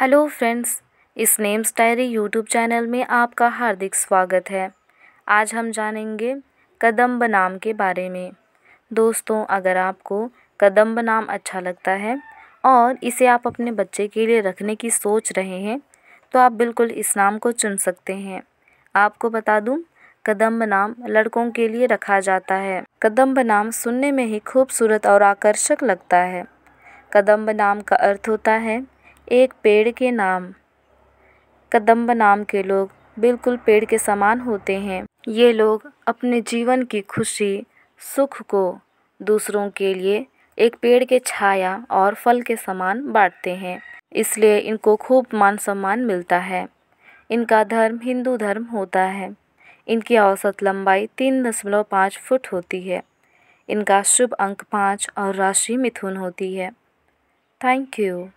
hello friends इस names diary YouTube channel में आपका हार्दिक स्वागत है आज हम जानेंगे कदम्ब नाम के बारे में दोस्तों अगर आपको कदम्ब नाम अच्छा लगता है और इसे आप अपने बच्चे के लिए रखने की सोच रहे हैं तो आप बिल्कुल इस नाम को चुन सकते हैं आपको बता दूं कदम्ब नाम लड़कों के लिए रखा जाता है कदम्ब नाम सुनने में ही खूबसूरत और आकर्षक लगता है कदम्ब नाम का अर्थ होता है एक पेड़ के नाम कदम्ब नाम के लोग बिल्कुल पेड़ के समान होते हैं ये लोग अपने जीवन की खुशी सुख को दूसरों के लिए एक पेड़ के छाया और फल के समान बांटते हैं इसलिए इनको खूब मान सम्मान मिलता है इनका धर्म हिंदू धर्म होता है इनकी औसत लंबाई तीन दशमलव पाँच फुट होती है इनका शुभ अंक पाँच और राशि मिथुन होती है थैंक यू